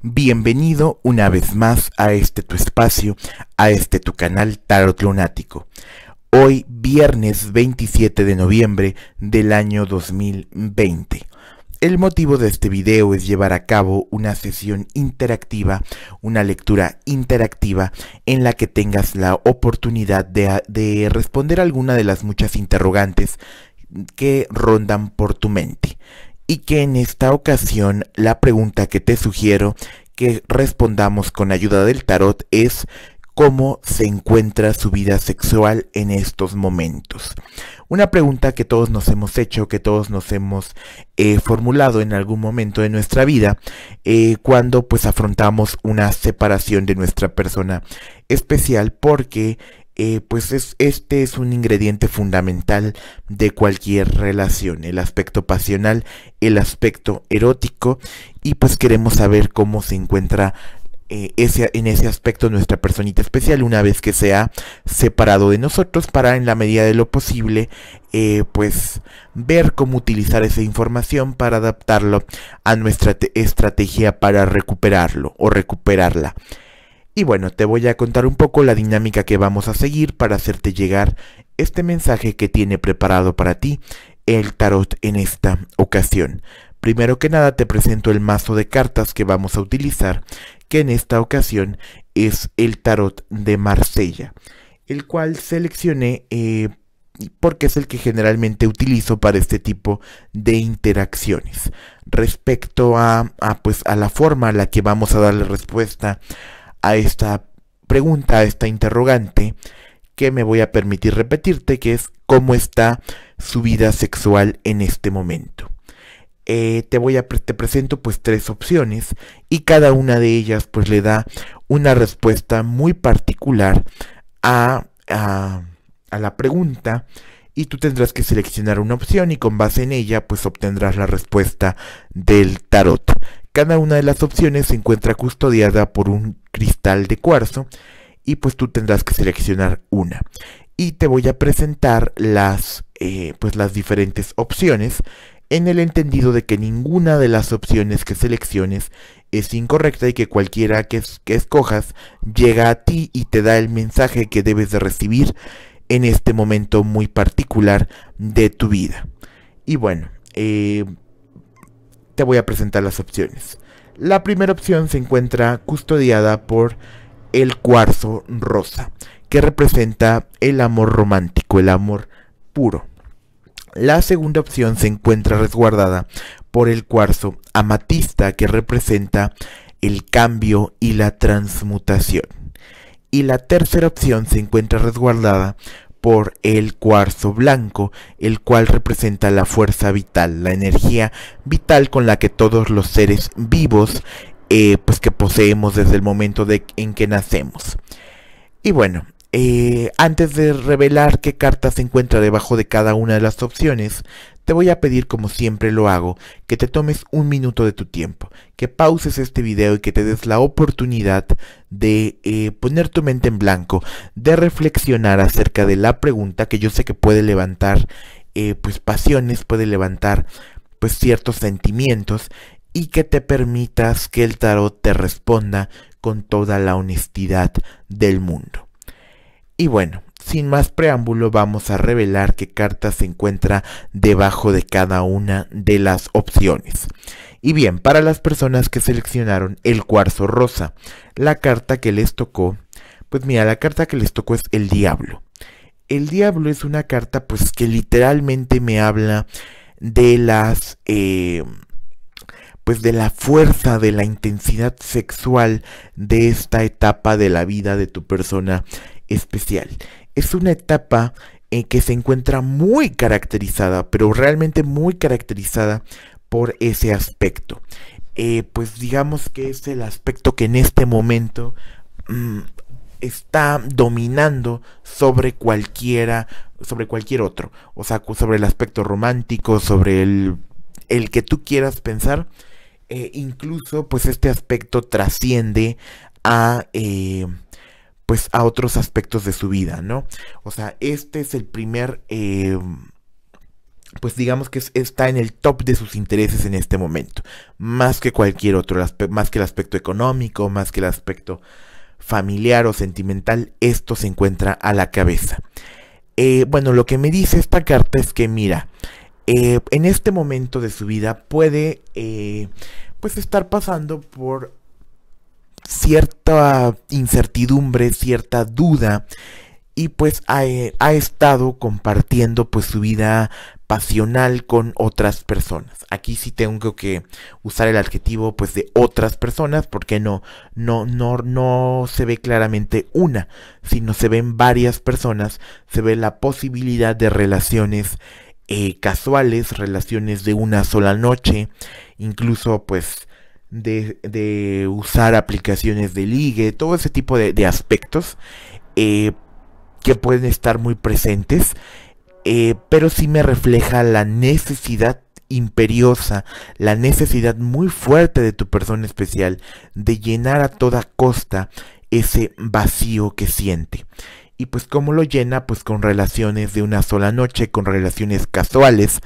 Bienvenido una vez más a este tu espacio, a este tu canal Tarot Lunático. Hoy viernes 27 de noviembre del año 2020. El motivo de este video es llevar a cabo una sesión interactiva, una lectura interactiva en la que tengas la oportunidad de, responder alguna de las muchas interrogantes que rondan por tu mente y que en esta ocasión la pregunta que te sugiero que respondamos con ayuda del tarot es cómo se encuentra su vida sexual en estos momentos. Una pregunta que todos nos hemos hecho, que todos nos hemos eh, formulado en algún momento de nuestra vida, eh, cuando pues afrontamos una separación de nuestra persona especial, porque eh, pues este es un ingrediente fundamental de cualquier relación, el aspecto pasional, el aspecto erótico, y pues queremos saber cómo se encuentra eh, en ese aspecto nuestra personita especial una vez que se ha separado de nosotros para en la medida de lo posible eh, pues ver cómo utilizar esa información para adaptarlo a nuestra estrategia para recuperarlo o recuperarla. Y bueno, te voy a contar un poco la dinámica que vamos a seguir para hacerte llegar este mensaje que tiene preparado para ti el tarot en esta ocasión. Primero que nada te presento el mazo de cartas que vamos a utilizar, que en esta ocasión es el tarot de Marsella, el cual seleccioné eh, porque es el que generalmente utilizo para este tipo de interacciones. Respecto a, pues, a la forma a la que vamos a darle respuesta a esta pregunta, a esta interrogante que me voy a permitir repetirte, que es cómo está su vida sexual en este momento. Eh, te voy a te presento pues tres opciones y cada una de ellas pues le da una respuesta muy particular a, a, a la pregunta y tú tendrás que seleccionar una opción y con base en ella pues obtendrás la respuesta del tarot cada una de las opciones se encuentra custodiada por un cristal de cuarzo y pues tú tendrás que seleccionar una. Y te voy a presentar las, eh, pues las diferentes opciones en el entendido de que ninguna de las opciones que selecciones es incorrecta y que cualquiera que, escojas llega a ti y te da el mensaje que debes de recibir en este momento muy particular de tu vida. Y bueno, eh, te voy a presentar las opciones. La primera opción se encuentra custodiada por el cuarzo rosa, que representa el amor romántico, el amor puro. La segunda opción se encuentra resguardada por el cuarzo amatista, que representa el cambio y la transmutación. Y la tercera opción se encuentra resguardada por el cuarzo blanco, el cual representa la fuerza vital, la energía vital con la que todos los seres vivos eh, pues que poseemos desde el momento en que nacemos. Y bueno, eh, antes de revelar qué carta se encuentra debajo de cada una de las opciones, te voy a pedir, como siempre lo hago, que te tomes un minuto de tu tiempo, que pauses este video y que te des la oportunidad de eh, poner tu mente en blanco, de reflexionar acerca de la pregunta que yo sé que puede levantar eh, pues pasiones, puede levantar pues ciertos sentimientos y que te permitas que el tarot te responda con toda la honestidad del mundo. Y bueno, sin más preámbulo vamos a revelar qué carta se encuentra debajo de cada una de las opciones. Y bien, para las personas que seleccionaron el cuarzo rosa, la carta que les tocó, pues mira, la carta que les tocó es el diablo. El diablo es una carta pues que literalmente me habla de las... Eh, pues de la fuerza, de la intensidad sexual de esta etapa de la vida de tu persona especial. Es una etapa en que se encuentra muy caracterizada, pero realmente muy caracterizada por ese aspecto. Eh, pues digamos que es el aspecto que en este momento mm, está dominando sobre cualquiera, sobre cualquier otro. O sea, sobre el aspecto romántico, sobre el, que tú quieras pensar. Eh, incluso, pues este aspecto trasciende a... Eh, pues a otros aspectos de su vida, ¿no? O sea, este es el primer, em, pues digamos que está en el top de sus intereses en este momento, más que cualquier otro, más que el aspecto económico, más que el aspecto familiar o sentimental, esto se encuentra a la cabeza. Eh, bueno, lo que me dice esta carta es que mira, eh, en este momento de su vida puede eh, pues estar pasando por cierta incertidumbre, cierta duda y pues ha, estado compartiendo pues su vida pasional con otras personas. Aquí sí tengo que usar el adjetivo pues de otras personas porque no no no no se ve claramente una, sino se ven varias personas, se ve la posibilidad de relaciones eh, casuales, relaciones de una sola noche, incluso pues de, de usar aplicaciones de ligue, todo ese tipo de, aspectos eh, que pueden estar muy presentes, eh, pero sí me refleja la necesidad imperiosa, la necesidad muy fuerte de tu persona especial de llenar a toda costa ese vacío que siente. Y pues cómo lo llena, pues con relaciones de una sola noche, con relaciones casuales.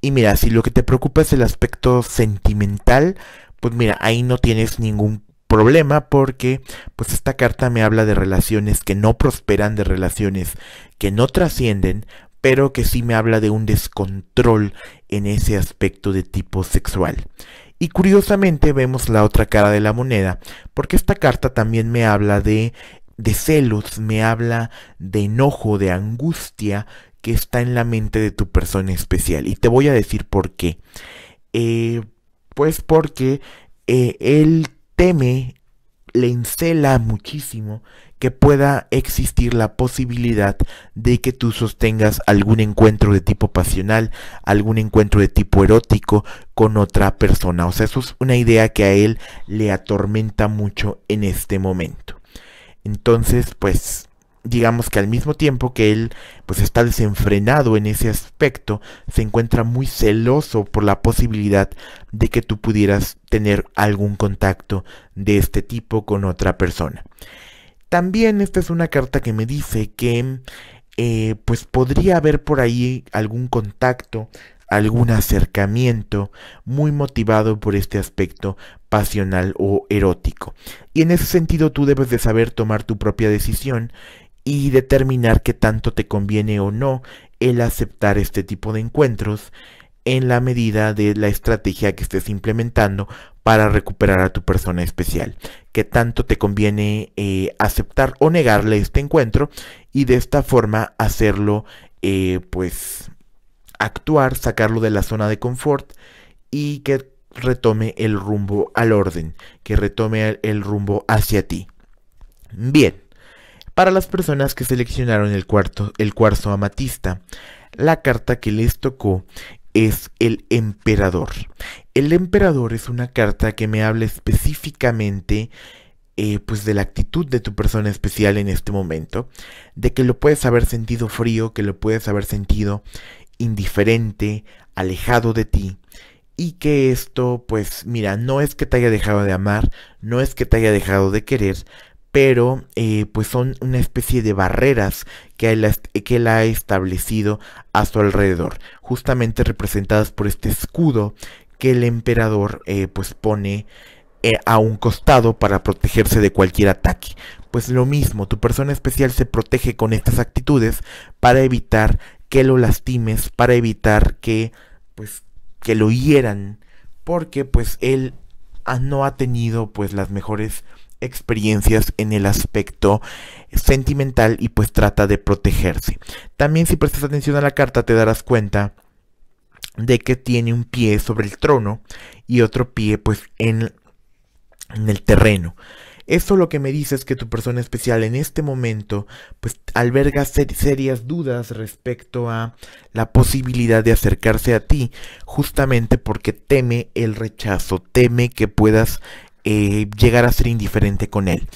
Y mira, si lo que te preocupa es el aspecto sentimental, pues mira, ahí no tienes ningún problema porque pues esta carta me habla de relaciones que no prosperan, de relaciones que no trascienden, pero que sí me habla de un descontrol en ese aspecto de tipo sexual. Y curiosamente vemos la otra cara de la moneda, porque esta carta también me habla de, de celos, me habla de enojo, de angustia que está en la mente de tu persona especial. Y te voy a decir por qué. Eh, pues porque eh, él teme, le encela muchísimo que pueda existir la posibilidad de que tú sostengas algún encuentro de tipo pasional, algún encuentro de tipo erótico con otra persona. O sea, eso es una idea que a él le atormenta mucho en este momento. Entonces, pues digamos que al mismo tiempo que él pues está desenfrenado en ese aspecto, se encuentra muy celoso por la posibilidad de que tú pudieras tener algún contacto de este tipo con otra persona. También esta es una carta que me dice que eh, pues podría haber por ahí algún contacto, algún acercamiento muy motivado por este aspecto pasional o erótico. Y en ese sentido tú debes de saber tomar tu propia decisión y determinar qué tanto te conviene o no el aceptar este tipo de encuentros en la medida de la estrategia que estés implementando para recuperar a tu persona especial. Qué tanto te conviene eh, aceptar o negarle este encuentro y de esta forma hacerlo, eh, pues, actuar, sacarlo de la zona de confort y que retome el rumbo al orden, que retome el rumbo hacia ti. Bien, para las personas que seleccionaron el, cuarto, el cuarzo amatista, la carta que les tocó es el emperador. El emperador es una carta que me habla específicamente eh, pues de la actitud de tu persona especial en este momento, de que lo puedes haber sentido frío, que lo puedes haber sentido indiferente, alejado de ti, y que esto, pues mira, no es que te haya dejado de amar, no es que te haya dejado de querer, pero eh, pues son una especie de barreras que él, ha establecido a su alrededor, justamente representadas por este escudo que el emperador eh, pues pone eh, a un costado para protegerse de cualquier ataque. Pues lo mismo, tu persona especial se protege con estas actitudes para evitar que lo lastimes, para evitar que pues que lo hieran, porque pues él ah, no ha tenido pues las mejores experiencias en el aspecto sentimental y pues trata de protegerse. También si prestas atención a la carta te darás cuenta de que tiene un pie sobre el trono y otro pie pues en, el terreno. Eso lo que me dice es que tu persona especial en este momento pues alberga serias dudas respecto a la posibilidad de acercarse a ti justamente porque teme el rechazo, teme que puedas eh, llegar a ser indiferente con él.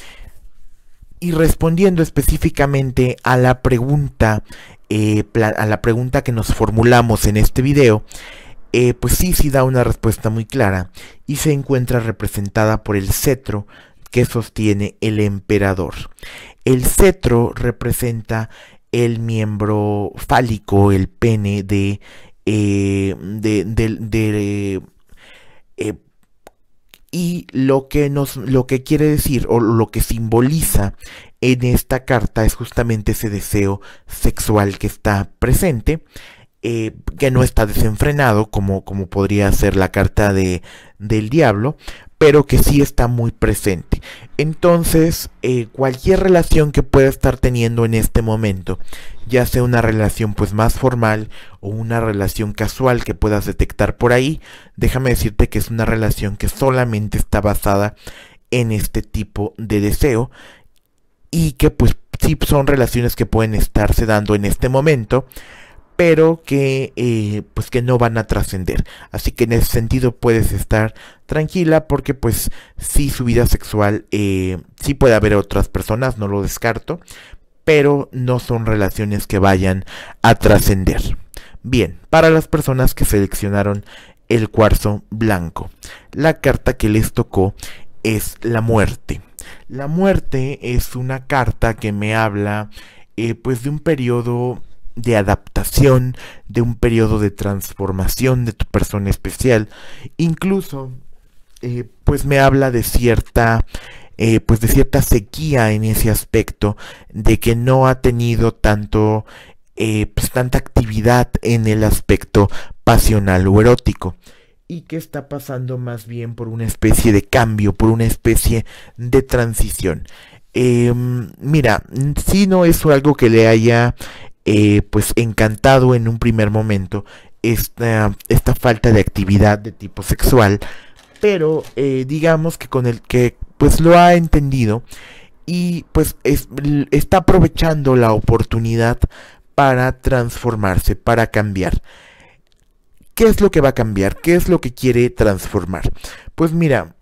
Y respondiendo específicamente a la pregunta, eh, a la pregunta que nos formulamos en este video, eh, pues sí, sí da una respuesta muy clara y se encuentra representada por el cetro que sostiene el emperador. El cetro representa el miembro fálico, el pene de, de, y lo que nos, lo que quiere decir o lo que simboliza en esta carta es justamente ese deseo sexual que está presente, eh, que no está desenfrenado como, como podría ser la carta de, del diablo, pero que sí está muy presente. Entonces, eh, cualquier relación que pueda estar teniendo en este momento, ya sea una relación pues más formal o una relación casual que puedas detectar por ahí, déjame decirte que es una relación que solamente está basada en este tipo de deseo y que pues sí son relaciones que pueden estarse dando en este momento pero que eh, pues que no van a trascender. Así que en ese sentido puedes estar tranquila porque pues sí su vida sexual, eh, sí puede haber otras personas, no lo descarto, pero no son relaciones que vayan a trascender. Bien, para las personas que seleccionaron el cuarzo blanco, la carta que les tocó es la muerte. La muerte es una carta que me habla eh, pues de un periodo de adaptación, de un periodo de transformación de tu persona especial. Incluso, eh, pues me habla de cierta... Eh, pues de cierta sequía en ese aspecto, de que no ha tenido tanto, eh, pues tanta actividad en el aspecto pasional o erótico y que está pasando más bien por una especie de cambio, por una especie de transición. Em, mira, si no es algo que le haya eh, pues encantado en un primer momento esta, esta falta de actividad de tipo sexual, pero eh, digamos que con el que pues lo ha entendido y pues está aprovechando la oportunidad para transformarse, para cambiar. ¿Qué es lo que va a cambiar? ¿Qué es lo que quiere transformar? Pues mira,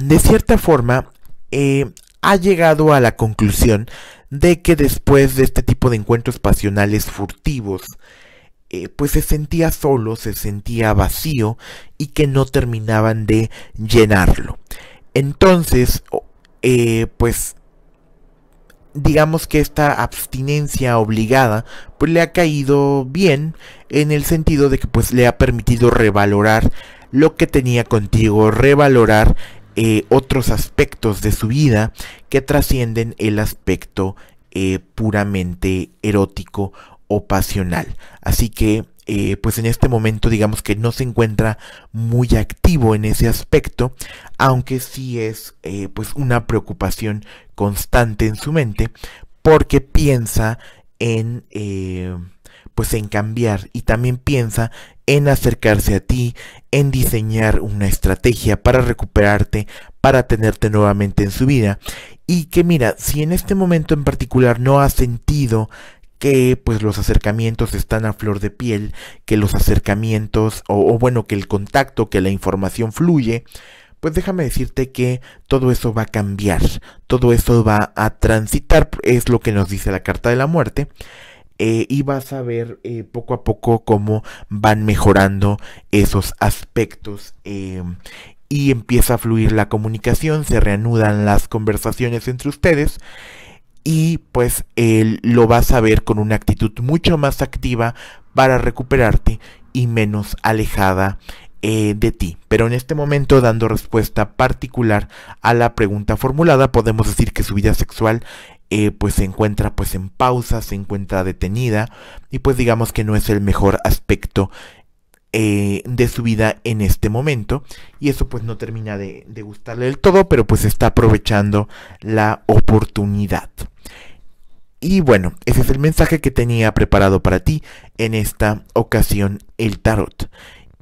de cierta forma, eh, ha llegado a la conclusión de que después de este tipo de encuentros pasionales furtivos, eh, pues se sentía solo, se sentía vacío y que no terminaban de llenarlo. Entonces, eh, pues digamos que esta abstinencia obligada pues le ha caído bien en el sentido de que pues le ha permitido revalorar lo que tenía contigo, revalorar eh, otros aspectos de su vida que trascienden el aspecto eh, puramente erótico o pasional. Así que eh, pues en este momento digamos que no se encuentra muy activo en ese aspecto, aunque sí es pues una preocupación constante en su mente porque piensa en pues en cambiar y también piensa en acercarse a ti, en diseñar una estrategia para recuperarte, para tenerte nuevamente en su vida. Y que mira, si en este momento en particular no has sentido que pues los acercamientos están a flor de piel, que los acercamientos o, o bueno, que el contacto, que la información fluye, pues déjame decirte que todo eso va a cambiar, todo eso va a transitar, es lo que nos dice la carta de la muerte. Eh, y vas a ver eh, poco a poco cómo van mejorando esos aspectos em, y empieza a fluir la comunicación, se reanudan las conversaciones entre ustedes y pues lo vas a ver con una actitud mucho más activa para recuperarte y menos alejada eh, de ti. Pero en este momento, dando respuesta particular a la pregunta formulada, podemos decir que su vida sexual eh, pues se encuentra pues en pausa, se encuentra detenida y pues digamos que no es el mejor aspecto eh, de su vida en este momento y eso pues no termina de, de gustarle del todo, pero pues está aprovechando la oportunidad. Y bueno, ese es el mensaje que tenía preparado para ti en esta ocasión el tarot.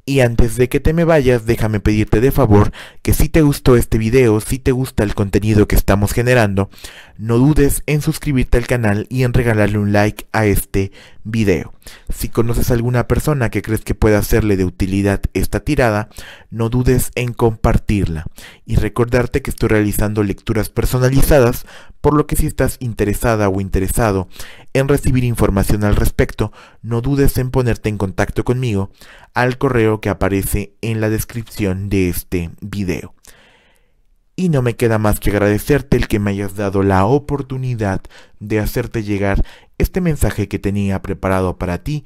Y antes de que te me vayas, déjame pedirte de favor que si te gustó este video, si te gusta el contenido que estamos generando, no dudes en suscribirte al canal y en regalarle un like a este video. Si conoces a alguna persona que crees que pueda hacerle de utilidad esta tirada, no dudes en compartirla. Y recordarte que estoy realizando lecturas personalizadas, por lo que si estás interesada o interesado en recibir información al respecto, no dudes en ponerte en contacto conmigo al correo que aparece en la descripción de este video. Y no me queda más que agradecerte el que me hayas dado la oportunidad de hacerte llegar este mensaje que tenía preparado para ti,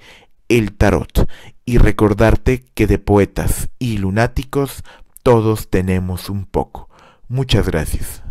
el tarot, y recordarte que de poetas y lunáticos todos tenemos un poco. Muchas gracias.